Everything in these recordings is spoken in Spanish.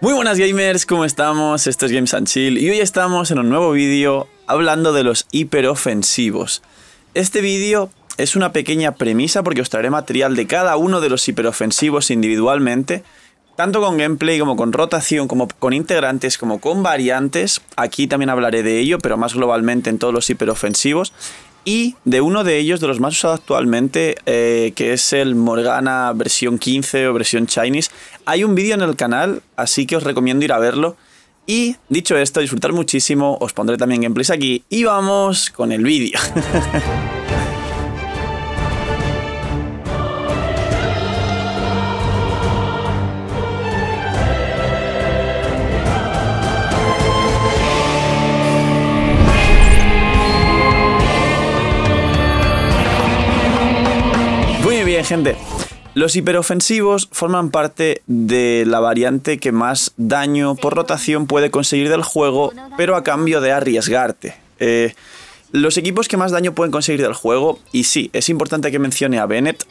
Muy buenas gamers, ¿cómo estamos? Esto es Games and Chill y hoy estamos en un nuevo vídeo hablando de los hiperofensivos. Este vídeo es una pequeña premisa porque os traeré material de cada uno de los hiperofensivos individualmente, tanto con gameplay como con rotación, como con integrantes, como con variantes. Aquí también hablaré de ello, pero más globalmente en todos los hiperofensivos y de uno de ellos, de los más usados actualmente, eh, que es el Morgana versión 15 o versión Chinese. Hay un vídeo en el canal, así que os recomiendo ir a verlo. Y dicho esto, disfrutar muchísimo, os pondré también gameplays aquí y vamos con el vídeo. gente. Los hiperofensivos forman parte de la variante que más daño por rotación puede conseguir del juego, pero a cambio de arriesgarte. Eh, los equipos que más daño pueden conseguir del juego, y sí, es importante que mencione a Bennett,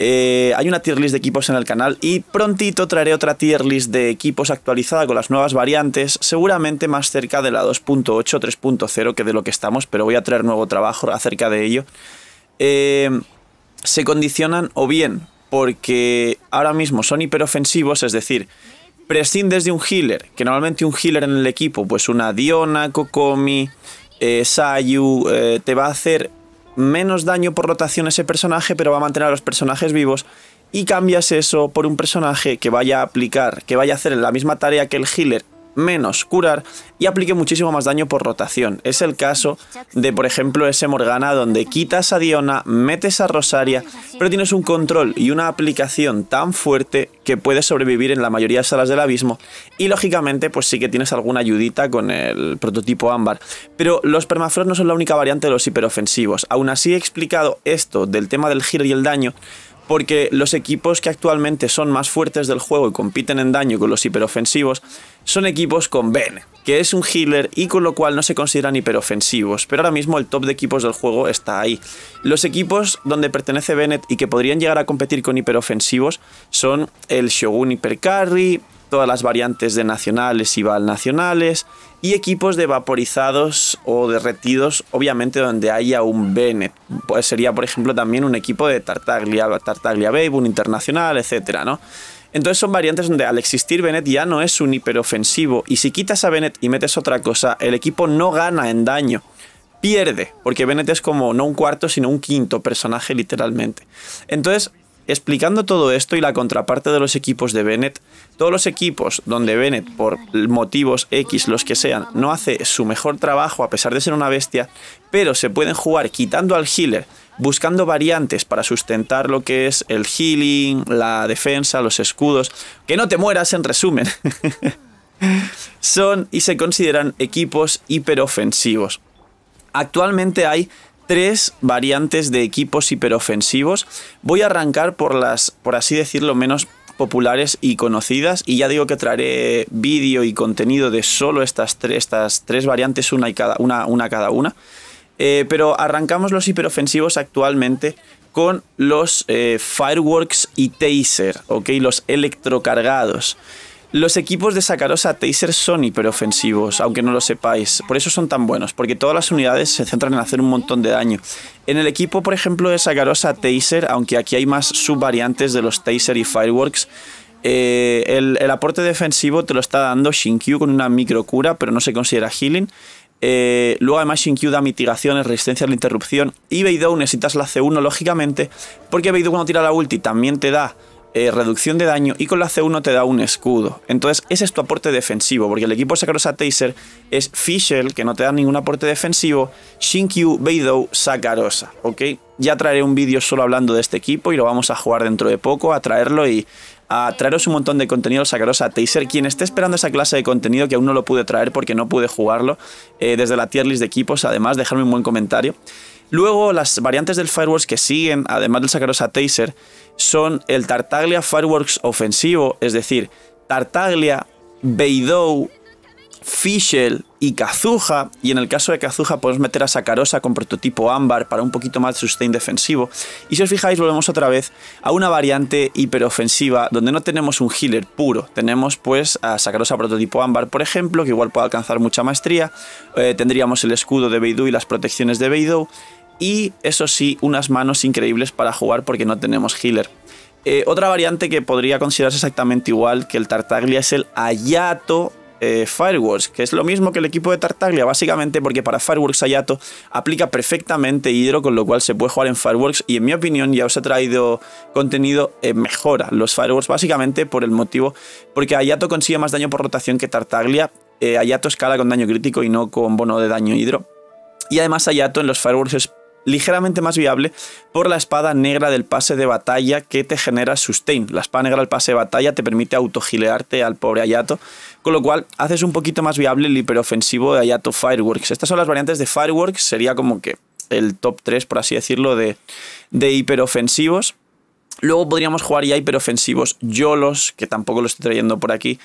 eh, hay una tier list de equipos en el canal y prontito traeré otra tier list de equipos actualizada con las nuevas variantes, seguramente más cerca de la 2.8 3.0 que de lo que estamos, pero voy a traer nuevo trabajo acerca de ello. Eh, se condicionan o bien porque ahora mismo son hiperofensivos, es decir, prescindes de un healer, que normalmente un healer en el equipo, pues una Diona, Kokomi, eh, Sayu, eh, te va a hacer menos daño por rotación ese personaje, pero va a mantener a los personajes vivos. Y cambias eso por un personaje que vaya a aplicar, que vaya a hacer la misma tarea que el healer menos curar y aplique muchísimo más daño por rotación. Es el caso de, por ejemplo, ese Morgana donde quitas a Diona, metes a Rosaria, pero tienes un control y una aplicación tan fuerte que puedes sobrevivir en la mayoría de salas del abismo y lógicamente pues sí que tienes alguna ayudita con el prototipo ámbar. Pero los permafrost no son la única variante de los hiperofensivos. Aún así he explicado esto del tema del giro y el daño porque los equipos que actualmente son más fuertes del juego y compiten en daño con los hiperofensivos son equipos con Ben, que es un healer y con lo cual no se consideran hiperofensivos, pero ahora mismo el top de equipos del juego está ahí. Los equipos donde pertenece Bennett y que podrían llegar a competir con hiperofensivos son el Shogun Hipercarry todas las variantes de nacionales y nacionales y equipos de vaporizados o derretidos, obviamente donde haya un Bennett. Pues sería, por ejemplo, también un equipo de Tartaglia, Tartaglia Babe, un internacional, etc ¿no? Entonces son variantes donde al existir Bennett ya no es un hiperofensivo y si quitas a Bennett y metes otra cosa, el equipo no gana en daño pierde, porque Bennett es como no un cuarto, sino un quinto personaje literalmente. Entonces, Explicando todo esto y la contraparte de los equipos de Bennett, todos los equipos donde Bennett, por motivos X, los que sean, no hace su mejor trabajo a pesar de ser una bestia, pero se pueden jugar quitando al healer, buscando variantes para sustentar lo que es el healing, la defensa, los escudos, que no te mueras en resumen. Son y se consideran equipos hiperofensivos. Actualmente hay tres variantes de equipos hiperofensivos. Voy a arrancar por las, por así decirlo, menos populares y conocidas y ya digo que traeré vídeo y contenido de solo estas tres, estas tres variantes, una, y cada, una, una cada una. Eh, pero arrancamos los hiperofensivos actualmente con los eh, fireworks y taser, ¿ok? Los electrocargados. Los equipos de Sakarosa Taser son hiperofensivos, aunque no lo sepáis. Por eso son tan buenos, porque todas las unidades se centran en hacer un montón de daño. En el equipo, por ejemplo, de Sakarosa Taser, aunque aquí hay más subvariantes de los Taser y Fireworks, eh, el, aporte defensivo te lo está dando Shinkyu con una micro cura, pero no se considera healing. Eh, luego además Shinkyu da mitigaciones, resistencia a la interrupción. Y Beidou necesitas la C1, lógicamente, porque Beidou cuando tira la ulti también te da eh, reducción de daño y con la C1 te da un escudo. Entonces, ese es tu aporte defensivo, porque el equipo sacarosa Taser es Fischl, que no te da ningún aporte defensivo, Shinkyu, Beidou, Sakarosa, ¿ok? Ya traeré un vídeo solo hablando de este equipo y lo vamos a jugar dentro de poco, a traerlo y a traeros un montón de contenido Sakarosa Taser. Quien esté esperando esa clase de contenido, que aún no lo pude traer porque no pude jugarlo, eh, desde la tier list de equipos, además, dejarme un buen comentario. Luego, las variantes del Fireworks que siguen, además del a Taser, son el Tartaglia Fireworks ofensivo, es decir, Tartaglia, Beidou, Fischel y Kazuha, y en el caso de Kazuha podemos meter a Sakarosa con prototipo ámbar para un poquito más de sustain defensivo. Y si os fijáis, volvemos otra vez a una variante hiperofensiva donde no tenemos un healer puro, tenemos pues a Sakarosa prototipo ámbar, por ejemplo, que igual puede alcanzar mucha maestría, eh, tendríamos el escudo de Beidou y las protecciones de Beidou, y eso sí, unas manos increíbles para jugar porque no tenemos healer. Eh, otra variante que podría considerarse exactamente igual que el Tartaglia es el Ayato eh, Fireworks, que es lo mismo que el equipo de Tartaglia, básicamente porque para Fireworks Hayato aplica perfectamente Hidro, con lo cual se puede jugar en Fireworks y en mi opinión ya os he traído contenido eh, mejora los Fireworks, básicamente por el motivo, porque Hayato consigue más daño por rotación que Tartaglia, eh, Hayato escala con daño crítico y no con bono de daño Hidro. Y además Hayato en los Fireworks es ligeramente más viable por la espada negra del pase de batalla que te genera sustain. La espada negra del pase de batalla te permite autogilearte al pobre Hayato con lo cual haces un poquito más viable el hiperofensivo de Hayato Fireworks. Estas son las variantes de Fireworks, sería como que el top 3, por así decirlo, de, de hiperofensivos. Luego podríamos jugar ya hiperofensivos Yolos, que tampoco lo estoy trayendo por aquí,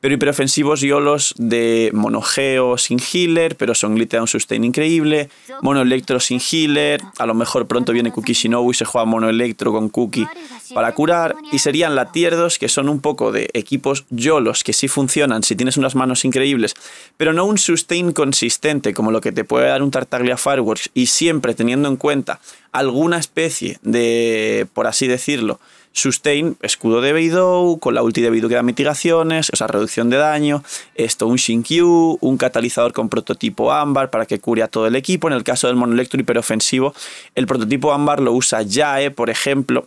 pero hiperofensivos YOLOS de monogeo sin healer, pero son a un sustain increíble. Mono sin healer. A lo mejor pronto viene Cookie Shinobu y se juega mono con Cookie para curar. Y serían latierdos que son un poco de equipos YOLOS que sí funcionan si tienes unas manos increíbles, pero no un sustain consistente como lo que te puede dar un Tartaglia Fireworks. Y siempre teniendo en cuenta alguna especie de, por así decirlo, Sustain, escudo de Beidou, con la ulti de Beidou que da mitigaciones, o sea, reducción de daño, esto, un Q un catalizador con prototipo ámbar para que cure a todo el equipo. En el caso del monoelectro hiperofensivo, el prototipo ámbar lo usa Yae, por ejemplo,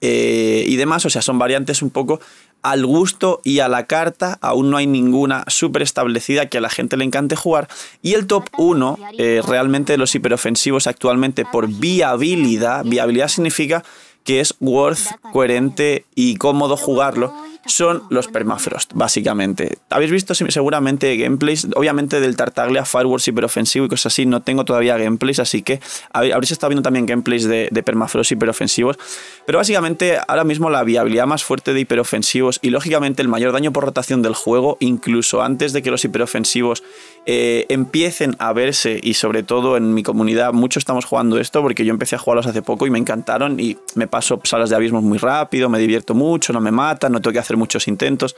eh, y demás, o sea, son variantes un poco al gusto y a la carta, aún no hay ninguna súper establecida que a la gente le encante jugar. Y el top 1, eh, realmente de los hiperofensivos actualmente por viabilidad, viabilidad significa que es Worth coherente y cómodo jugarlo son los permafrost, básicamente. Habéis visto seguramente gameplays, obviamente del Tartaglia, Fireworks hiperofensivo y cosas así, no tengo todavía gameplays, así que habréis estado viendo también gameplays de, permafrost hiperofensivos, pero básicamente ahora mismo la viabilidad más fuerte de hiperofensivos y lógicamente el mayor daño por rotación del juego, incluso antes de que los hiperofensivos eh, empiecen a verse y sobre todo en mi comunidad muchos estamos jugando esto porque yo empecé a jugarlos hace poco y me encantaron y me paso salas de abismos muy rápido, me divierto mucho, no me mata no tengo que hacer muchos intentos.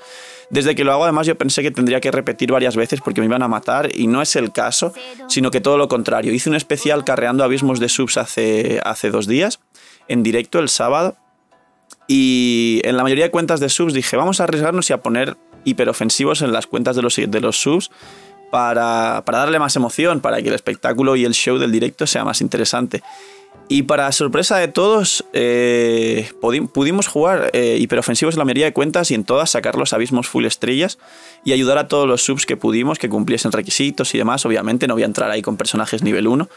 Desde que lo hago, además, yo pensé que tendría que repetir varias veces porque me iban a matar, y no es el caso, sino que todo lo contrario. Hice un especial carreando abismos de subs hace, hace dos días, en directo el sábado, y en la mayoría de cuentas de subs dije, vamos a arriesgarnos y a poner hiperofensivos en las cuentas de los, de los subs para, para darle más emoción, para que el espectáculo y el show del directo sea más interesante. Y para sorpresa de todos, eh, pudimos jugar eh, hiperofensivos en la mayoría de cuentas y en todas sacar los abismos full estrellas y ayudar a todos los subs que pudimos, que cumpliesen requisitos y demás. Obviamente no voy a entrar ahí con personajes nivel 1.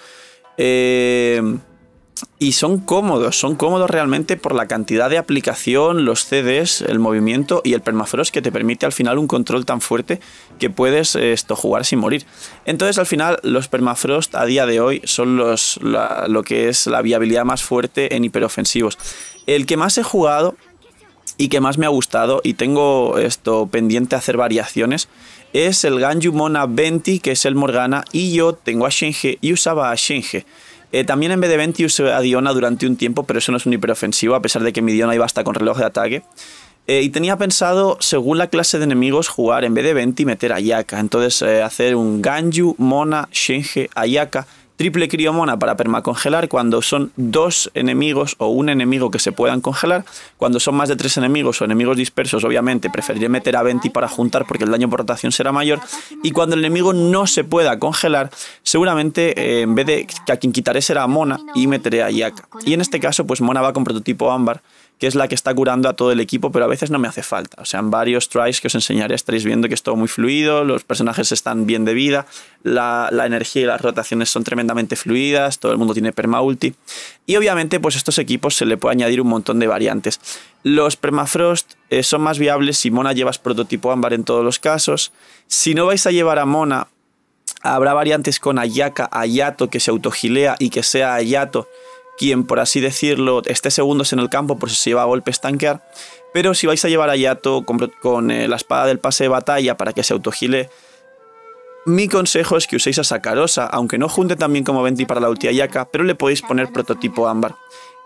Y son cómodos, son cómodos realmente por la cantidad de aplicación, los CDs, el movimiento y el permafrost que te permite al final un control tan fuerte que puedes esto jugar sin morir. Entonces al final los permafrost a día de hoy son los, lo que es la viabilidad más fuerte en hiperofensivos. El que más he jugado y que más me ha gustado y tengo esto pendiente hacer variaciones es el Ganju Mona 20 que es el Morgana y yo tengo a Shenge y usaba a Shenge. Eh, también en bd de usé a Diona durante un tiempo, pero eso no es un hiperofensivo, a pesar de que mi Diona iba hasta con reloj de ataque. Eh, y tenía pensado, según la clase de enemigos, jugar en bd de y meter a Ayaka. Entonces eh, hacer un Ganju, Mona, Shenhe, Ayaka triple criomona para permacongelar cuando son dos enemigos o un enemigo que se puedan congelar. Cuando son más de tres enemigos o enemigos dispersos, obviamente preferiré meter a venti para juntar porque el daño por rotación será mayor. Y cuando el enemigo no se pueda congelar, seguramente eh, en vez de que a quien quitaré será a Mona y meteré a Yaka. Y en este caso, pues Mona va con prototipo ámbar que es la que está curando a todo el equipo, pero a veces no me hace falta. O sea, en varios tries que os enseñaré estaréis viendo que es todo muy fluido, los personajes están bien de vida, la, energía y las rotaciones son tremendamente fluidas, todo el mundo tiene permaulti. Y obviamente, pues a estos equipos se le puede añadir un montón de variantes. Los permafrost eh, son más viables si Mona llevas prototipo ámbar en todos los casos. Si no vais a llevar a Mona, habrá variantes con Ayaka, Ayato, que se autogilea y que sea Ayato quien, por así decirlo, esté segundos en el campo por si se lleva a golpes tanquear. Pero si vais a llevar a Yato con, eh, la espada del pase de batalla para que se autogile, mi consejo es que uséis a Sakarosa, aunque no junte también como Venti para la ulti Ayaka, pero le podéis poner prototipo ámbar.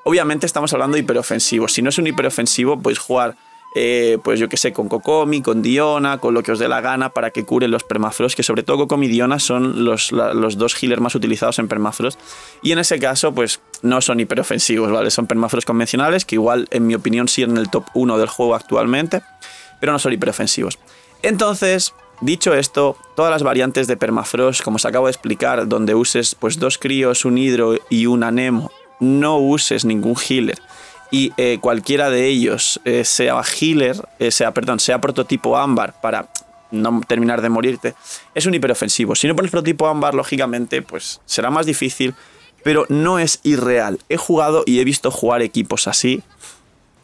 Obviamente estamos hablando de hiperofensivo. Si no es un hiperofensivo, podéis jugar eh, pues yo que sé, con Kokomi, con Diona, con lo que os dé la gana para que curen los permafrost, que sobre todo Kokomi y Diona son los, dos healers más utilizados en permafrost. Y en ese caso, pues no son hiperofensivos, ¿vale? Son permafrost convencionales, que igual en mi opinión sí en el top 1 del juego actualmente, pero no son hiperofensivos. Entonces, Dicho esto, todas las variantes de permafrost, como os acabo de explicar, donde uses pues dos críos, un hidro y un anemo, no uses ningún healer y eh, cualquiera de ellos, eh, sea healer, eh, sea prototipo ámbar para no terminar de morirte, es un hiperofensivo. Si no pones prototipo ámbar, lógicamente, pues será más difícil, pero no es irreal. He jugado y he visto jugar equipos así,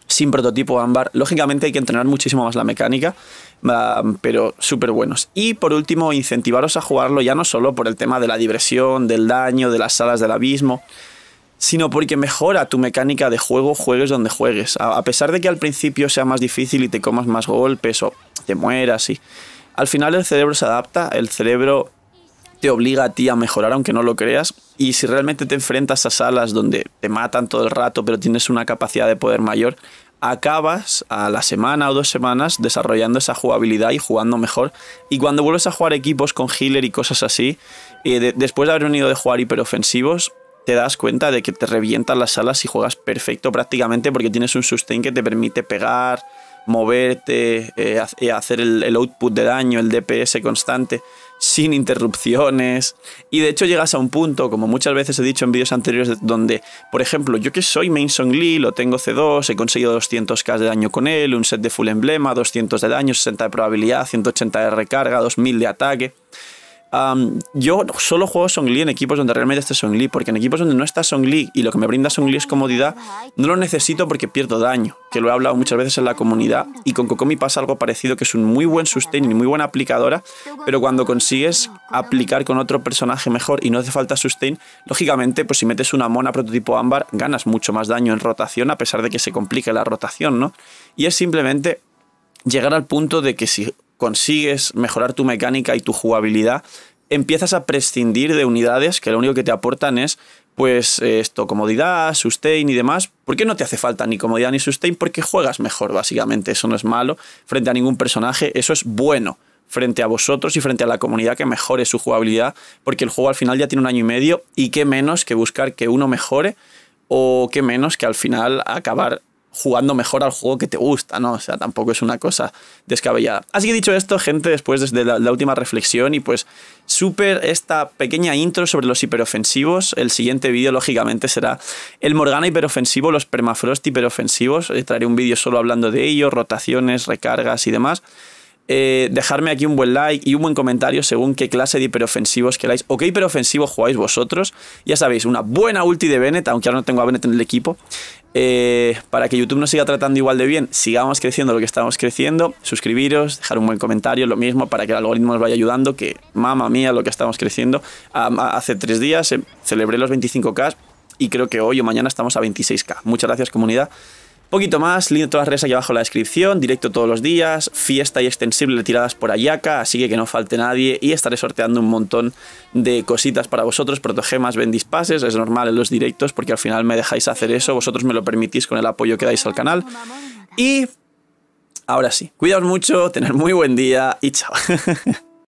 sin prototipo ámbar. Lógicamente hay que entrenar muchísimo más la mecánica, ah, pero súper buenos. Y por último, incentivaros a jugarlo ya no solo por el tema de la diversión, del daño, de las salas del abismo, sino porque mejora tu mecánica de juego, juegues donde juegues. A, pesar de que al principio sea más difícil y te comas más golpes o te mueras, y al final el cerebro se adapta, el cerebro te obliga a ti a mejorar aunque no lo creas, y si realmente te enfrentas a salas donde te matan todo el rato pero tienes una capacidad de poder mayor, acabas a la semana o dos semanas desarrollando esa jugabilidad y jugando mejor. Y cuando vuelves a jugar equipos con healer y cosas así, y eh, después de haber unido de jugar hiperofensivos, te das cuenta de que te revientan las alas y juegas perfecto prácticamente porque tienes un sustain que te permite pegar, moverte, eh, eh, hacer el, output de daño, el DPS constante, sin interrupciones. Y de hecho llegas a un punto, como muchas veces he dicho en vídeos anteriores, donde, por ejemplo, yo que soy Main Song Lee, lo tengo C2, he conseguido 200k de daño con él, un set de full emblema, 200 de daño, 60 de probabilidad, 180 de recarga, 2000 de ataque yo solo juego Lee en equipos donde realmente esté Lee, porque en equipos donde no está Lee y lo que me brinda Lee es comodidad, no lo necesito porque pierdo daño, que lo he hablado muchas veces en la comunidad, y con Kokomi pasa algo parecido, que es un muy buen sustain y muy buena aplicadora, pero cuando consigues aplicar con otro personaje mejor y no hace falta sustain, lógicamente, pues si metes una mona prototipo ámbar, ganas mucho más daño en rotación, a pesar de que se complique la rotación, ¿no? Y es simplemente llegar al punto de que si consigues mejorar tu mecánica y tu jugabilidad, empiezas a prescindir de unidades que lo único que te aportan es, pues, esto, comodidad, sustain y demás. ¿Por qué no te hace falta ni comodidad ni sustain? Porque juegas mejor, básicamente. Eso no es malo frente a ningún personaje, eso es bueno frente a vosotros y frente a la comunidad que mejore su jugabilidad, porque el juego al final ya tiene un año y medio y qué menos que buscar que uno mejore o qué menos que al final acabar jugando mejor al juego que te gusta, ¿no? O sea, tampoco es una cosa descabellada. Así que dicho esto, gente, después desde la, última reflexión y pues súper esta pequeña intro sobre los hiperofensivos, el siguiente vídeo lógicamente será el Morgana hiperofensivo, los permafrost hiperofensivos, eh, traeré un vídeo solo hablando de ellos, rotaciones, recargas y demás. Eh, dejarme aquí un buen like y un buen comentario según qué clase de hiperofensivos queráis o qué hiperofensivo jugáis vosotros. Ya sabéis, una buena ulti de Bennett, aunque ahora no tengo a Bennett en el equipo. Eh, para que YouTube nos siga tratando igual de bien, sigamos creciendo lo que estamos creciendo, suscribiros, dejar un buen comentario, lo mismo, para que el algoritmo nos vaya ayudando, que mamá mía lo que estamos creciendo. Ah, hace tres días eh, celebré los 25K y creo que hoy o mañana estamos a 26K. Muchas gracias comunidad. Poquito más, link de todas las redes aquí abajo en la descripción, directo todos los días, fiesta y extensible tiradas por Ayaka, así que que no falte nadie y estaré sorteando un montón de cositas para vosotros, protogemas, pases, es normal en los directos porque al final me dejáis hacer eso, vosotros me lo permitís con el apoyo que dais al canal. Y ahora sí, cuidaos mucho, tener muy buen día y chao.